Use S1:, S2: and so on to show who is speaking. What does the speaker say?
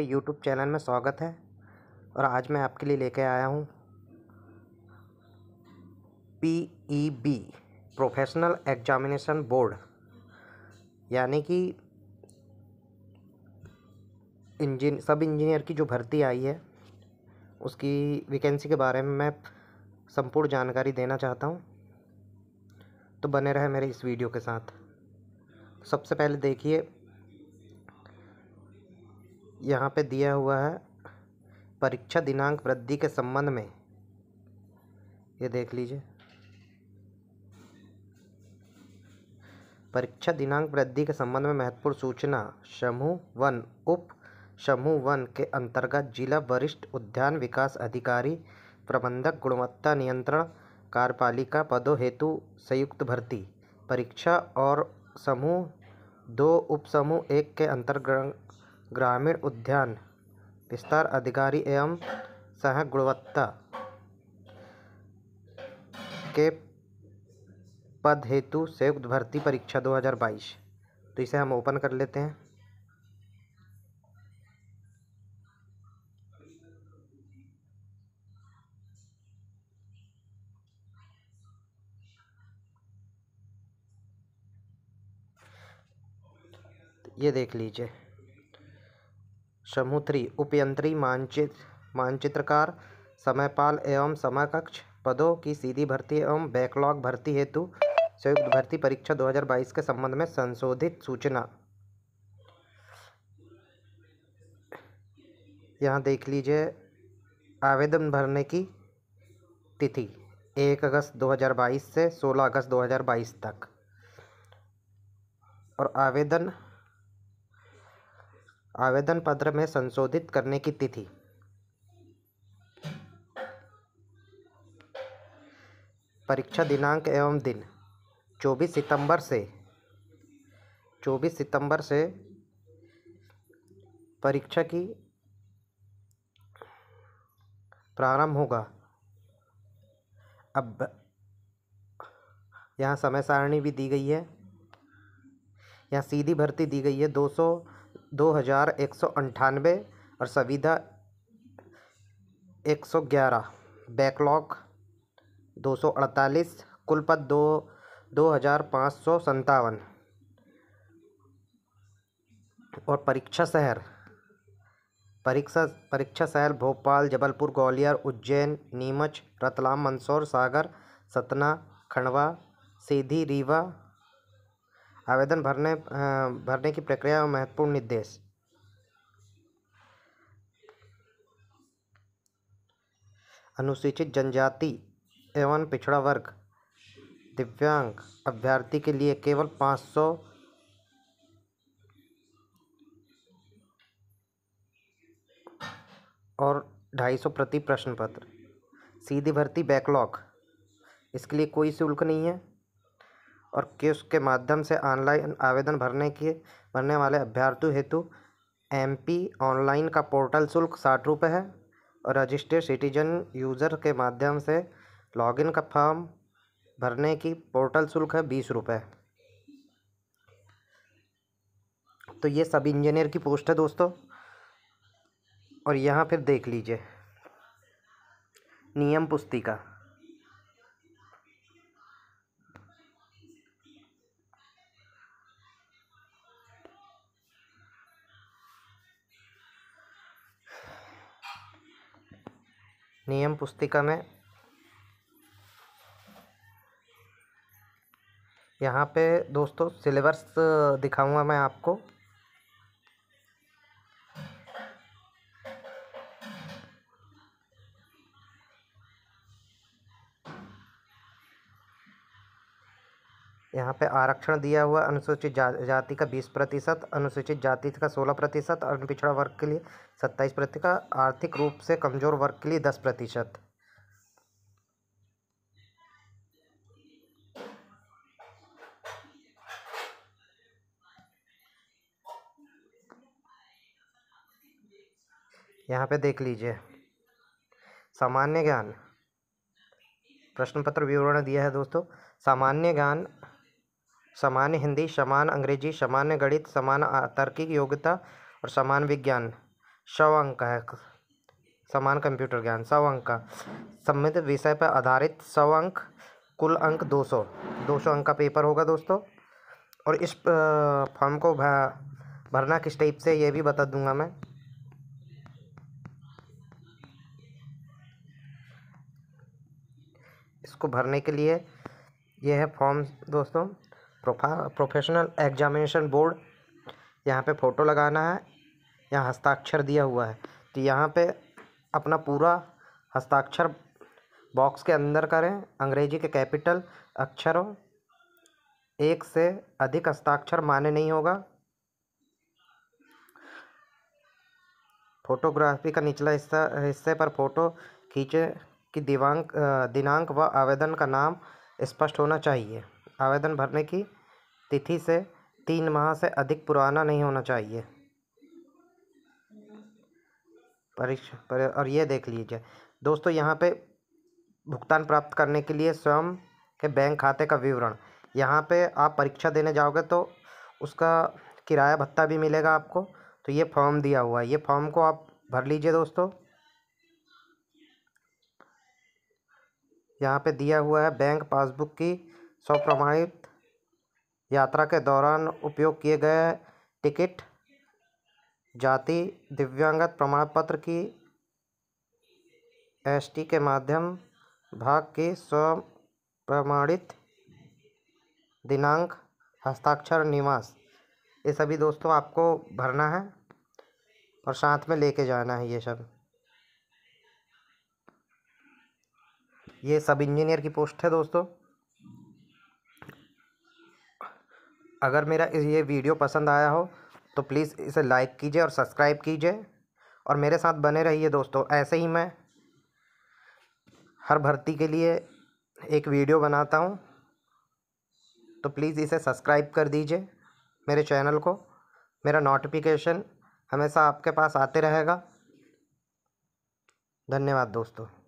S1: अपने YouTube channel में स्वागत है और आज मैं आपके लिए लेके आया हूँ P E B professional examination board यानी कि इंजीन सब इंजीनियर की जो भर्ती आई है उसकी वैकेंसी के बारे में मैं संपूर्ण जानकारी देना चाहता हूँ तो बने रहे मेरे इस वीडियो के साथ सबसे पहले देखिए यहाँ पे दिया हुआ है परीक्षा दिनांक वृद्धि के संबंध में ये देख लीजिए परीक्षा दिनांक वृद्धि के संबंध में महत्वपूर्ण सूचना समूह वन उप समूह वन के अंतर्गत जिला वरिष्ठ उद्यान विकास अधिकारी प्रबंधक गुणवत्ता नियंत्रण कार्यपालिका पदों हेतु संयुक्त भर्ती परीक्षा और समूह दो उपसमूह एक के अंतर्गत ग्रामीण उद्यान विस्तार अधिकारी एवं सह गुणवत्ता के पद हेतु संयुक्त भर्ती परीक्षा 2022 तो इसे हम ओपन कर लेते हैं ये देख लीजिए समुद्री उपयंत्री मानचित मानचित्रकार समयपाल एवं समयकक्ष पदों की सीधी भर्ती एवं बैकलॉग भर्ती हेतु संयुक्त भर्ती परीक्षा 2022 के संबंध में संशोधित सूचना यहाँ देख लीजिए आवेदन भरने की तिथि एक अगस्त 2022 से 16 अगस्त 2022 तक और आवेदन आवेदन पत्र में संशोधित करने की तिथि परीक्षा दिनांक एवं दिन 24 सितंबर से 24 सितंबर से परीक्षा की प्रारंभ होगा अब यहाँ समय सारणी भी दी गई है यहाँ सीधी भर्ती दी गई है दो सौ दो हज़ार एक सौ अंठानवे और सविधा एक सौ ग्यारह बैकलॉग दो सौ अड़तालीस कुलपत दो दो हज़ार पाँच सौ संतावन और परीक्षा शहर परीक्षा परीक्षा शहर भोपाल जबलपुर ग्वालियर उज्जैन नीमच रतलाम मंदसौर सागर सतना खंडवा सीधी रीवा आवेदन भरने भरने की प्रक्रिया और महत्वपूर्ण निर्देश अनुसूचित जनजाति एवं पिछड़ा वर्ग दिव्यांग अभ्यर्थी के लिए केवल पाँच सौ और ढाई सौ प्रति प्रश्न पत्र सीधी भर्ती बैकलॉग इसके लिए कोई शुल्क नहीं है और किस के माध्यम से ऑनलाइन आवेदन भरने के भरने वाले अभ्यर्थियों हेतु एम पी ऑनलाइन का पोर्टल शुल्क साठ रुपये है और रजिस्टर्ड सिटीजन यूज़र के माध्यम से लॉगिन का फॉर्म भरने की पोर्टल शुल्क है बीस रुपये तो ये सब इंजीनियर की पोस्ट है दोस्तों और यहाँ फिर देख लीजिए नियम पुस्तिका नियम पुस्तिका में यहाँ पे दोस्तों सिलेबस दिखाऊंगा मैं आपको यहाँ पे आरक्षण दिया हुआ अनुसूचित जा, जाति का बीस प्रतिशत अनुसूचित जाति का सोलह प्रतिशत और पिछड़ा वर्ग के लिए सत्ताईस प्रतिशत आर्थिक रूप से कमज़ोर वर्ग के लिए दस प्रतिशत यहाँ पे देख लीजिए सामान्य ज्ञान प्रश्न पत्र विवरण दिया है दोस्तों सामान्य ज्ञान सामान्य हिंदी समान अंग्रेजी सामान्य गणित समान तार्किक योग्यता और समान विज्ञान सौ अंक है समान कंप्यूटर ज्ञान सौ अंक का सम्मिलित विषय पर आधारित सौ अंक कुल अंक दो सौ दो सौ अंक का पेपर होगा दोस्तों और इस फॉर्म को भरना किस टाइप से ये भी बता दूंगा मैं इसको भरने के लिए यह है फॉर्म दोस्तों प्रोफेशनल एग्जामिनेशन बोर्ड यहाँ पे फ़ोटो लगाना है यहाँ हस्ताक्षर दिया हुआ है तो यहाँ पे अपना पूरा हस्ताक्षर बॉक्स के अंदर करें अंग्रेजी के कैपिटल अक्षरों एक से अधिक हस्ताक्षर माने नहीं होगा फोटोग्राफी का निचला हिस्सा हिस्से पर फ़ोटो खींचे की दिवांक दिनांक व आवेदन का नाम स्पष्ट होना चाहिए आवेदन भरने की तिथि से तीन माह से अधिक पुराना नहीं होना चाहिए परीक्षा पर, और ये देख लीजिए दोस्तों यहाँ पे भुगतान प्राप्त करने के लिए स्वयं के बैंक खाते का विवरण यहाँ पे आप परीक्षा देने जाओगे तो उसका किराया भत्ता भी मिलेगा आपको तो ये फॉर्म दिया हुआ है ये फॉर्म को आप भर लीजिए दोस्तों यहाँ पे दिया हुआ है बैंक पासबुक की स्वप्रमाणित यात्रा के दौरान उपयोग किए गए टिकट जाति दिव्यांगत प्रमाण पत्र की एस टी के माध्यम भाग की स्वप्रमाणित दिनांक हस्ताक्षर निवास ये सभी दोस्तों आपको भरना है और साथ में लेके जाना है ये सब ये सब इंजीनियर की पोस्ट है दोस्तों अगर मेरा ये वीडियो पसंद आया हो तो प्लीज़ इसे लाइक कीजिए और सब्सक्राइब कीजिए और मेरे साथ बने रहिए दोस्तों ऐसे ही मैं हर भर्ती के लिए एक वीडियो बनाता हूँ तो प्लीज़ इसे सब्सक्राइब कर दीजिए मेरे चैनल को मेरा नोटिफिकेशन हमेशा आपके पास आते रहेगा धन्यवाद दोस्तों